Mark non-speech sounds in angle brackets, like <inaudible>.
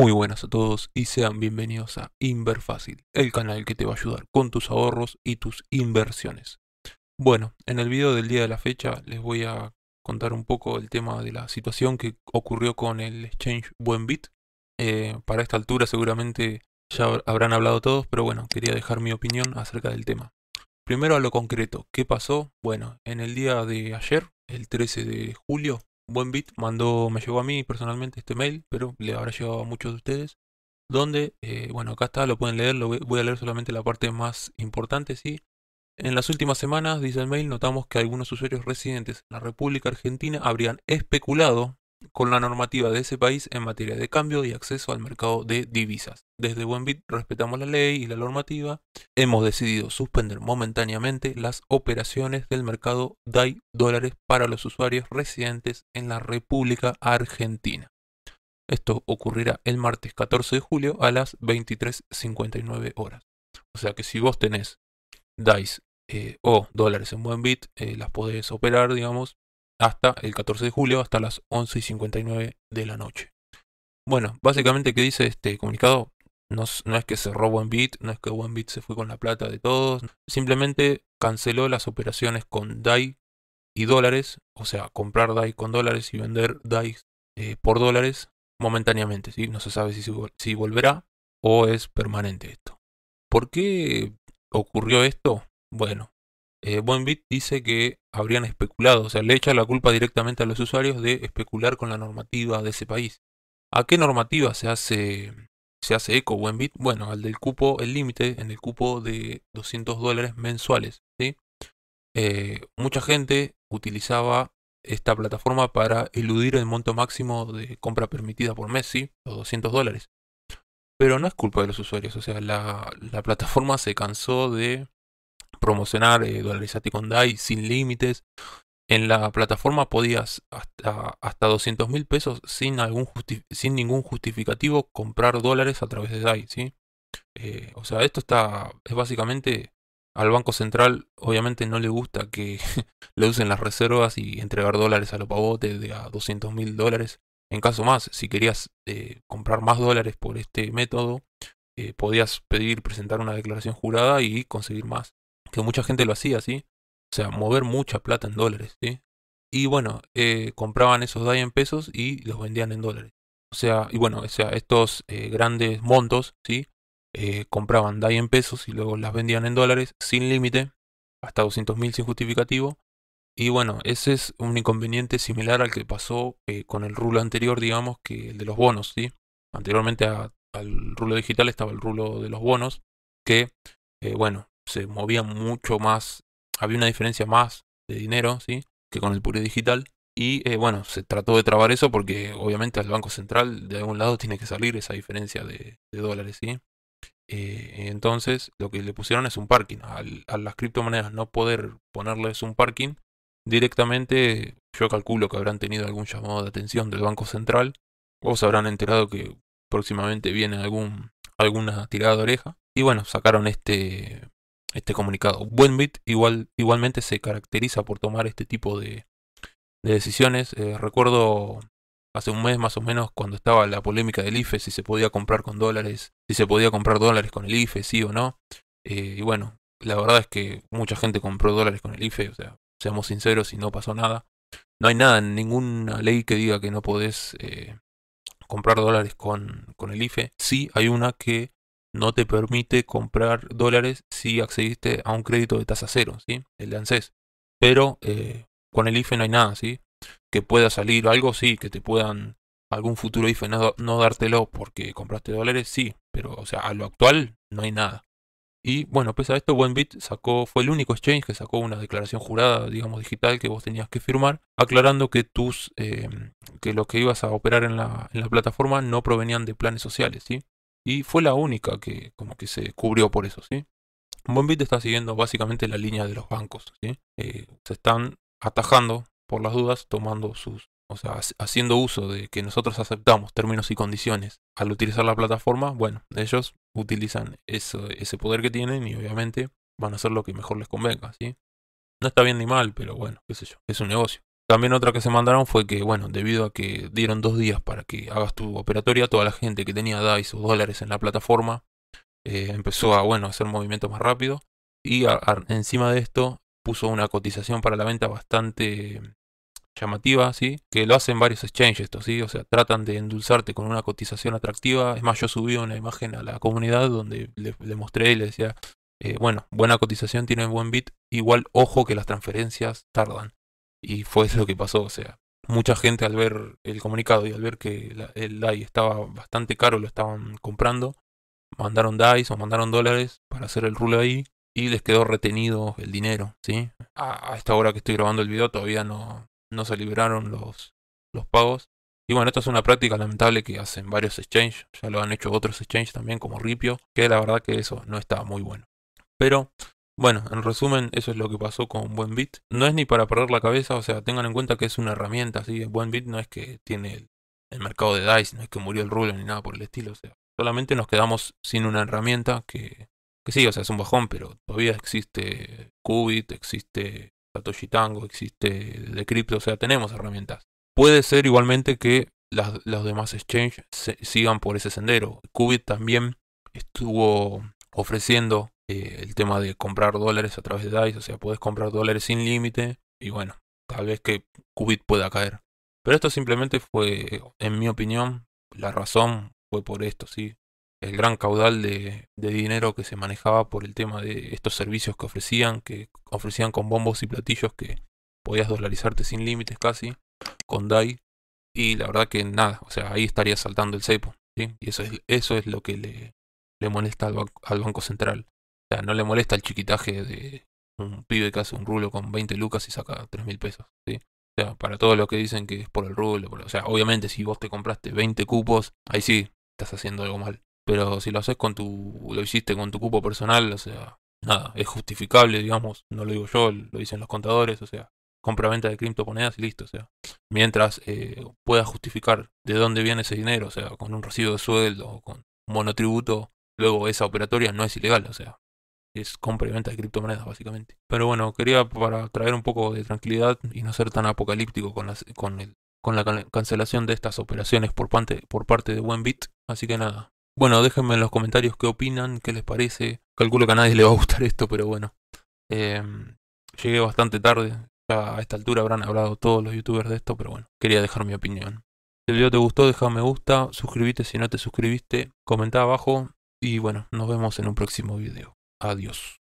Muy buenas a todos y sean bienvenidos a Inverfácil, el canal que te va a ayudar con tus ahorros y tus inversiones. Bueno, en el video del día de la fecha les voy a contar un poco el tema de la situación que ocurrió con el exchange Buenbit. Eh, para esta altura seguramente ya habrán hablado todos, pero bueno, quería dejar mi opinión acerca del tema. Primero a lo concreto, ¿qué pasó? Bueno, en el día de ayer, el 13 de julio, Buen Beat mandó, me llegó a mí personalmente este mail, pero le habrá llegado a muchos de ustedes. Donde, eh, bueno, acá está, lo pueden leer, lo voy a leer solamente la parte más importante, sí. En las últimas semanas, dice el mail, notamos que algunos usuarios residentes en la República Argentina habrían especulado con la normativa de ese país en materia de cambio y acceso al mercado de divisas. Desde Buenbit respetamos la ley y la normativa. Hemos decidido suspender momentáneamente las operaciones del mercado DAI dólares para los usuarios residentes en la República Argentina. Esto ocurrirá el martes 14 de julio a las 23.59 horas. O sea que si vos tenés DAIs eh, o dólares en Buenbit, eh, las podés operar, digamos, hasta el 14 de julio, hasta las 11 y 59 de la noche. Bueno, básicamente ¿qué dice este comunicado, no, es que cerró OneBit, no es que OneBit se fue con la plata de todos, simplemente canceló las operaciones con DAI y dólares, o sea, comprar DAI con dólares y vender DAI eh, por dólares momentáneamente, no se sabe si, si volverá o es permanente esto. ¿Por qué ocurrió esto? Bueno, eh, Buenbit dice que habrían especulado, o sea, le echa la culpa directamente a los usuarios de especular con la normativa de ese país. ¿A qué normativa se hace, se hace eco Buenbit? Bueno, al del cupo, el límite en el cupo de 200 dólares mensuales. ¿sí? Eh, mucha gente utilizaba esta plataforma para eludir el monto máximo de compra permitida por Messi, los 200 dólares. Pero no es culpa de los usuarios, o sea, la plataforma se cansó de promocionar eh, a ti con DAI sin límites. En la plataforma podías hasta, hasta 200 mil pesos sin, algún sin ningún justificativo comprar dólares a través de DAI. ¿sí? Eh, o sea, esto está, es básicamente al Banco Central, obviamente no le gusta que <laughs> le usen las reservas y entregar dólares a los pavote de a 200 mil dólares. En caso más, si querías eh, comprar más dólares por este método, podías pedir presentar una declaración jurada y conseguir más que mucha gente lo hacía, ¿sí? O sea, mover mucha plata en dólares, ¿sí? Y bueno, eh, compraban esos DAI en pesos y los vendían en dólares. O sea, y bueno, o sea, estos eh, grandes montos, ¿sí? Eh, compraban DAI en pesos y luego las vendían en dólares sin límite, hasta 200.000 sin justificativo. Y bueno, ese es un inconveniente similar al que pasó con el rulo anterior, digamos, que el de los bonos, ¿sí? Anteriormente al rulo digital estaba el rulo de los bonos, que, bueno, se movía mucho más, había una diferencia más de dinero, ¿sí? Que con el puré digital. Y eh, bueno, se trató de trabar eso porque obviamente al Banco Central de algún lado tiene que salir esa diferencia de, dólares, ¿sí? Eh, entonces lo que le pusieron es un parking. a las criptomonedas no poder ponerles un parking, directamente yo calculo que habrán tenido algún llamado de atención del Banco Central o se habrán enterado que próximamente viene algún, alguna tirada de oreja. Y bueno, sacaron este este comunicado. bit igual, igualmente se caracteriza por tomar este tipo de, de decisiones. Eh, recuerdo hace un mes más o menos cuando estaba la polémica del IFE, si se podía comprar con dólares, si se podía comprar dólares con el IFE, sí o no. Eh, y bueno, la verdad es que mucha gente compró dólares con el IFE, o sea, seamos sinceros y no pasó nada. No hay nada, ninguna ley que diga que no podés eh, comprar dólares con, con el IFE. Sí hay una que no te permite comprar dólares si accediste a un crédito de tasa cero, ¿sí? El de ANSES. Pero eh, con el IFE no hay nada, ¿sí? Que pueda salir algo, sí, que te puedan algún futuro IFE no, dártelo porque compraste dólares, sí, pero o sea, a lo actual no hay nada. Y bueno, pese a esto, Buenbit sacó, fue el único exchange que sacó una declaración jurada, digamos, digital que vos tenías que firmar, aclarando que tus eh, que lo que ibas a operar en la, en la plataforma no provenían de planes sociales, ¿sí? Y fue la única que como que se cubrió por eso, ¿sí? Bombit está siguiendo básicamente la línea de los bancos, ¿sí? Eh, se están atajando por las dudas, tomando sus, o sea, haciendo uso de que nosotros aceptamos términos y condiciones al utilizar la plataforma, bueno, ellos utilizan ese poder que tienen y obviamente van a hacer lo que mejor les convenga, ¿sí? No está bien ni mal, pero bueno, qué sé yo, es un negocio. También otra que se mandaron fue que, bueno, debido a que dieron dos días para que hagas tu operatoria, toda la gente que tenía DAI sus dólares en la plataforma eh, empezó a, bueno, hacer movimientos más rápido y encima de esto puso una cotización para la venta bastante llamativa, ¿sí? Que lo hacen varios exchanges, esto, ¿sí? O sea, tratan de endulzarte con una cotización atractiva. Es más, yo subí una imagen a la comunidad donde le, mostré y le decía, eh, bueno, buena cotización, tiene buen bit, igual ojo que las transferencias tardan. Y fue eso lo que pasó, o sea, mucha gente al ver el comunicado y al ver que el DAI estaba bastante caro, lo estaban comprando, mandaron DAIs o mandaron dólares para hacer el rule ahí y les quedó retenido el dinero, ¿sí? A, esta hora que estoy grabando el video todavía no, no se liberaron los, los pagos. Y bueno, esto es una práctica lamentable que hacen varios exchanges, ya lo han hecho otros exchanges también como Ripio, que la verdad que eso no está muy bueno. Pero bueno, en resumen, eso es lo que pasó con Buen Bit. No es ni para perder la cabeza, o sea, tengan en cuenta que es una herramienta, así Buen Bit no es que tiene el, mercado de DICE, no es que murió el rulo ni nada por el estilo, o sea, solamente nos quedamos sin una herramienta que, que sí, o sea, es un bajón, pero todavía existe Qubit, existe Satoshi Tango, existe Decrypto, o sea, tenemos herramientas. Puede ser igualmente que las, los demás exchanges sigan por ese sendero. Qubit también estuvo ofreciendo eh, el tema de comprar dólares a través de DAI, o sea, puedes comprar dólares sin límite y bueno, tal vez que Qubit pueda caer. Pero esto simplemente fue, en mi opinión, la razón fue por esto, ¿sí? El gran caudal de, dinero que se manejaba por el tema de estos servicios que ofrecían, que ofrecían con bombos y platillos que podías dolarizarte sin límites casi, con DAI. Y la verdad que nada, o sea, ahí estaría saltando el cepo. ¿sí? Y eso es, eso es lo que le, molesta al Banco Central. O sea, no le molesta el chiquitaje de un pibe que hace un rulo con 20 lucas y saca 3 mil pesos. ¿sí? O sea, para todos los que dicen que es por el rulo. O sea, obviamente si vos te compraste 20 cupos, ahí sí, estás haciendo algo mal. Pero si lo haces con tu. lo hiciste con tu cupo personal, o sea, nada, es justificable, digamos, no lo digo yo, lo dicen los contadores, o sea, compra-venta de criptomonedas y listo, o sea, mientras pueda eh, puedas justificar de dónde viene ese dinero, o sea, con un recibo de sueldo o con un monotributo, luego esa operatoria no es ilegal, o sea, es compra y venta de criptomonedas básicamente. Pero bueno, quería para traer un poco de tranquilidad y no ser tan apocalíptico con, con, la cancelación de estas operaciones por parte, por parte de BuenBit. Así que nada. Bueno, déjenme en los comentarios qué opinan, qué les parece. Calculo que a nadie le va a gustar <laughs> esto, pero bueno. Em, llegué bastante tarde. Ya a esta altura habrán hablado todos los youtubers de esto, pero bueno, quería dejar mi opinión. Si el video te gustó, deja me gusta, suscríbete si no te suscribiste, comenta abajo y bueno, nos vemos en un próximo video. Adiós.